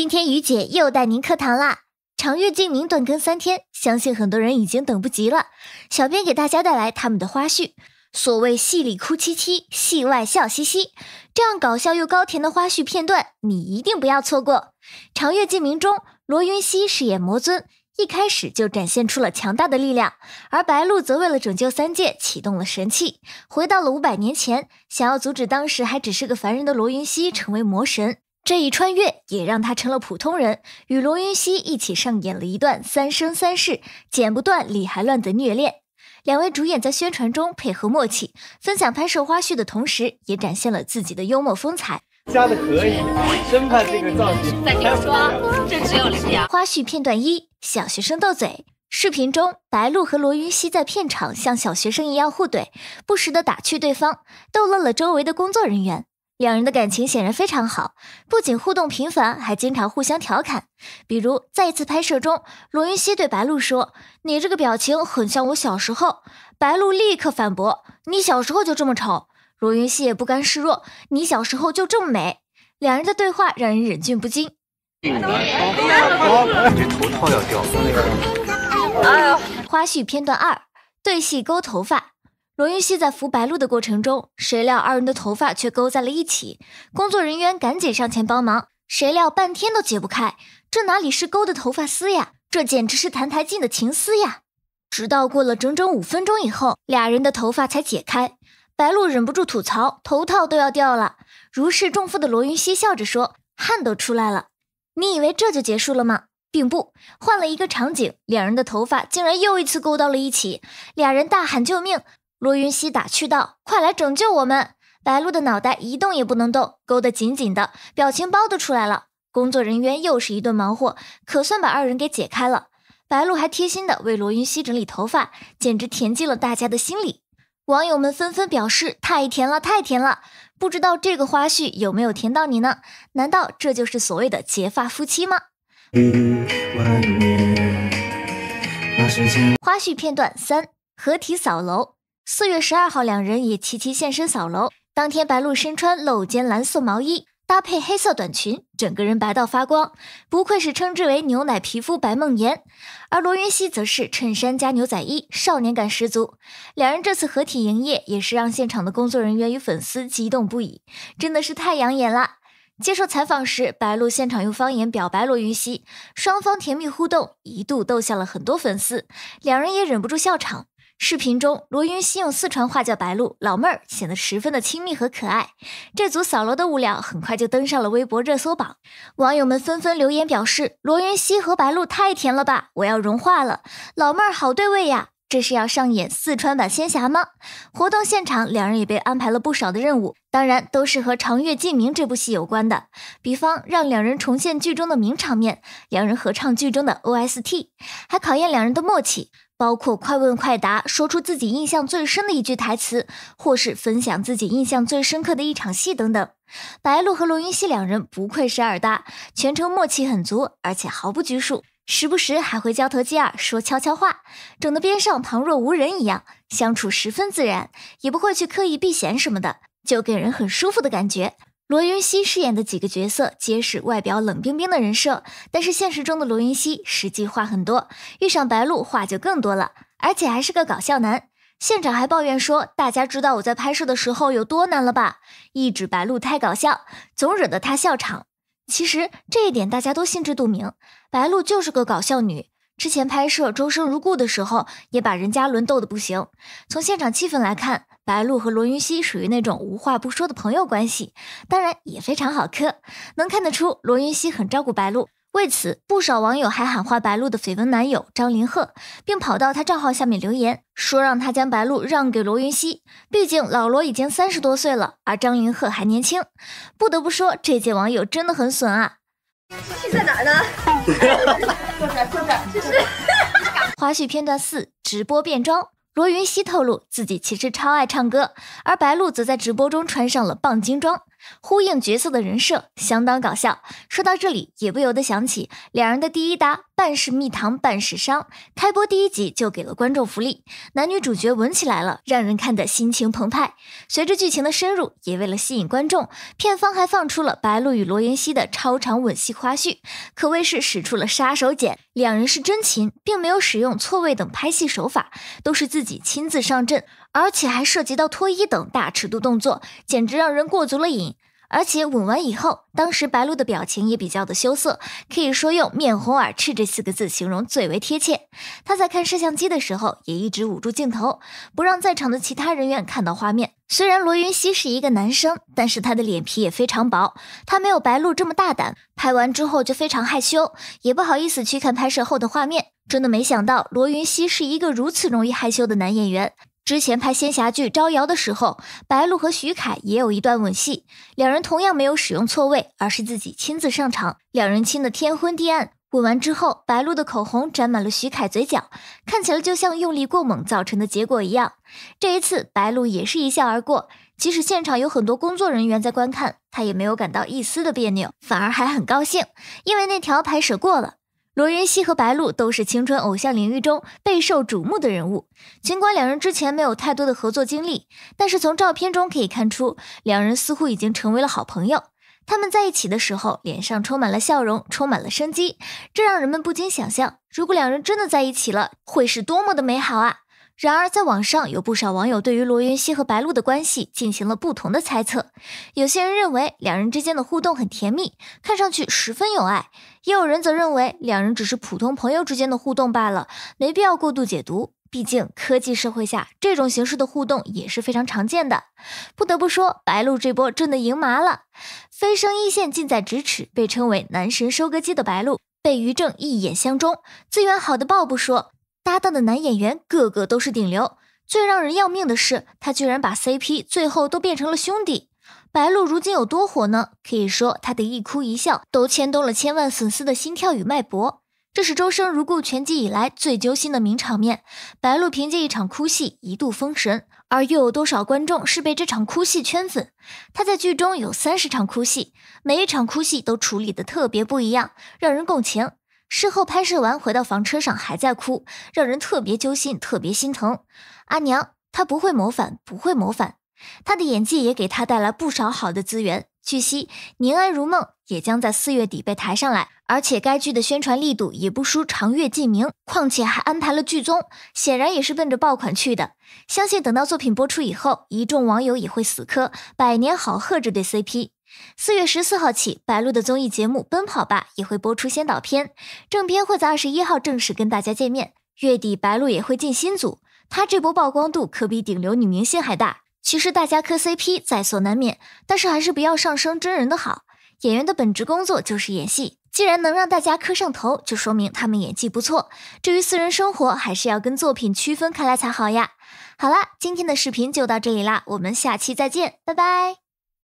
今天雨姐又带您课堂啦！《长月烬明》断更三天，相信很多人已经等不及了。小编给大家带来他们的花絮。所谓戏里哭凄凄，戏外笑嘻嘻，这样搞笑又高甜的花絮片段，你一定不要错过。《长月烬明》中，罗云熙饰演魔尊，一开始就展现出了强大的力量，而白鹿则为了拯救三界，启动了神器，回到了五百年前，想要阻止当时还只是个凡人的罗云熙成为魔神。这一穿越也让他成了普通人，与罗云熙一起上演了一段三生三世剪不断理还乱的虐恋。两位主演在宣传中配合默契，分享拍摄花絮的同时，也展现了自己的幽默风采。加的可以，真怕这个造型。再听说，这只有林阳。花絮片段一：小学生斗嘴。视频中，白鹿和罗云熙在片场像小学生一样互怼，不时地打趣对方，逗乐了周围的工作人员。两人的感情显然非常好，不仅互动频繁，还经常互相调侃。比如在一次拍摄中，罗云熙对白鹿说：“你这个表情很像我小时候。”白鹿立刻反驳：“你小时候就这么丑。”罗云熙也不甘示弱：“你小时候就这么美。”两人的对话让人忍俊不禁。花絮片段二：对戏勾头发。罗云熙在扶白鹿的过程中，谁料二人的头发却勾在了一起，工作人员赶紧上前帮忙，谁料半天都解不开，这哪里是勾的头发丝呀，这简直是澹台烬的情丝呀！直到过了整整五分钟以后，俩人的头发才解开，白鹿忍不住吐槽，头套都要掉了。如释重负的罗云熙笑着说，汗都出来了。你以为这就结束了吗？并不，换了一个场景，两人的头发竟然又一次勾到了一起，俩人大喊救命。罗云熙打趣道：“快来拯救我们！”白鹿的脑袋一动也不能动，勾得紧紧的，表情包都出来了。工作人员又是一顿忙活，可算把二人给解开了。白鹿还贴心的为罗云熙整理头发，简直甜进了大家的心里。网友们纷纷表示：“太甜了，太甜了！”不知道这个花絮有没有甜到你呢？难道这就是所谓的结发夫妻吗？花絮片段三：合体扫楼。四月十二号，两人也齐齐现身扫楼。当天，白鹿身穿露肩蓝色毛衣，搭配黑色短裙，整个人白到发光，不愧是称之为“牛奶皮肤”白梦妍。而罗云熙则是衬衫加牛仔衣，少年感十足。两人这次合体营业，也是让现场的工作人员与粉丝激动不已，真的是太养眼了。接受采访时，白鹿现场用方言表白罗云熙，双方甜蜜互动，一度逗笑了很多粉丝，两人也忍不住笑场。视频中，罗云熙用四川话叫白鹿“老妹儿”，显得十分的亲密和可爱。这组扫楼的物料很快就登上了微博热搜榜，网友们纷纷留言表示：“罗云熙和白鹿太甜了吧，我要融化了。”“老妹儿好对味呀。”这是要上演四川版仙侠吗？活动现场，两人也被安排了不少的任务，当然都是和《长月烬明》这部戏有关的。比方让两人重现剧中的名场面，两人合唱剧中的 OST，还考验两人的默契，包括快问快答，说出自己印象最深的一句台词，或是分享自己印象最深刻的一场戏等等。白鹿和罗云熙两人不愧是二搭，全程默契很足，而且毫不拘束。时不时还会交头接耳说悄悄话，整得边上旁若无人一样，相处十分自然，也不会去刻意避嫌什么的，就给人很舒服的感觉。罗云熙饰演的几个角色皆是外表冷冰冰的人设，但是现实中的罗云熙实际话很多，遇上白鹿话就更多了，而且还是个搞笑男。现场还抱怨说：“大家知道我在拍摄的时候有多难了吧？”，一指白鹿太搞笑，总惹得他笑场。其实这一点大家都心知肚明，白鹿就是个搞笑女。之前拍摄《周生如故》的时候，也把任嘉伦逗得不行。从现场气氛来看，白鹿和罗云熙属于那种无话不说的朋友关系，当然也非常好磕。能看得出，罗云熙很照顾白鹿。为此，不少网友还喊话白鹿的绯闻男友张凌赫，并跑到他账号下面留言，说让他将白鹿让给罗云熙。毕竟老罗已经三十多岁了，而张凌赫还年轻。不得不说，这届网友真的很损啊！在哪呢？花絮片段四：直播变装。罗云熙透露自己其实超爱唱歌，而白鹿则在直播中穿上了棒精装。呼应角色的人设相当搞笑。说到这里，也不由得想起两人的第一搭，半是蜜糖半是伤。开播第一集就给了观众福利，男女主角吻起来了，让人看得心情澎湃。随着剧情的深入，也为了吸引观众，片方还放出了白鹿与罗云熙的超长吻戏花絮，可谓是使出了杀手锏。两人是真情，并没有使用错位等拍戏手法，都是自己亲自上阵，而且还涉及到脱衣等大尺度动作，简直让人过足了瘾。而且吻完以后，当时白鹿的表情也比较的羞涩，可以说用“面红耳赤”这四个字形容最为贴切。他在看摄像机的时候，也一直捂住镜头，不让在场的其他人员看到画面。虽然罗云熙是一个男生，但是他的脸皮也非常薄，他没有白鹿这么大胆。拍完之后就非常害羞，也不好意思去看拍摄后的画面。真的没想到，罗云熙是一个如此容易害羞的男演员。之前拍仙侠剧招摇的时候，白鹿和许凯也有一段吻戏，两人同样没有使用错位，而是自己亲自上场，两人亲的天昏地暗。吻完之后，白鹿的口红沾满了许凯嘴角，看起来就像用力过猛造成的结果一样。这一次，白鹿也是一笑而过，即使现场有很多工作人员在观看，他也没有感到一丝的别扭，反而还很高兴，因为那条拍摄过了。罗云熙和白鹿都是青春偶像领域中备受瞩目的人物。尽管两人之前没有太多的合作经历，但是从照片中可以看出，两人似乎已经成为了好朋友。他们在一起的时候，脸上充满了笑容，充满了生机，这让人们不禁想象，如果两人真的在一起了，会是多么的美好啊！然而，在网上有不少网友对于罗云熙和白鹿的关系进行了不同的猜测。有些人认为两人之间的互动很甜蜜，看上去十分有爱；也有人则认为两人只是普通朋友之间的互动罢了，没必要过度解读。毕竟科技社会下，这种形式的互动也是非常常见的。不得不说，白鹿这波真的赢麻了，飞升一线近在咫尺。被称为“男神收割机”的白鹿被于正一眼相中，资源好的爆不说。搭档的男演员个个都是顶流，最让人要命的是，他居然把 CP 最后都变成了兄弟。白鹿如今有多火呢？可以说，他的一哭一笑都牵动了千万粉丝的心跳与脉搏。这是《周生如故》全集以来最揪心的名场面。白鹿凭借一场哭戏一度封神，而又有多少观众是被这场哭戏圈粉？他在剧中有三十场哭戏，每一场哭戏都处理的特别不一样，让人共情。事后拍摄完回到房车上还在哭，让人特别揪心，特别心疼。阿娘，她不会谋反，不会谋反。她的演技也给她带来不少好的资源。据悉，《宁安如梦》也将在四月底被抬上来，而且该剧的宣传力度也不输《长月烬明》，况且还安排了剧综，显然也是奔着爆款去的。相信等到作品播出以后，一众网友也会死磕百年好合这对 CP。四月十四号起，白鹿的综艺节目《奔跑吧》也会播出先导片，正片会在二十一号正式跟大家见面。月底白鹿也会进新组，她这波曝光度可比顶流女明星还大。其实大家磕 CP 在所难免，但是还是不要上升真人的好。演员的本职工作就是演戏，既然能让大家磕上头，就说明他们演技不错。至于私人生活，还是要跟作品区分开来才好呀。好啦，今天的视频就到这里啦，我们下期再见，拜拜。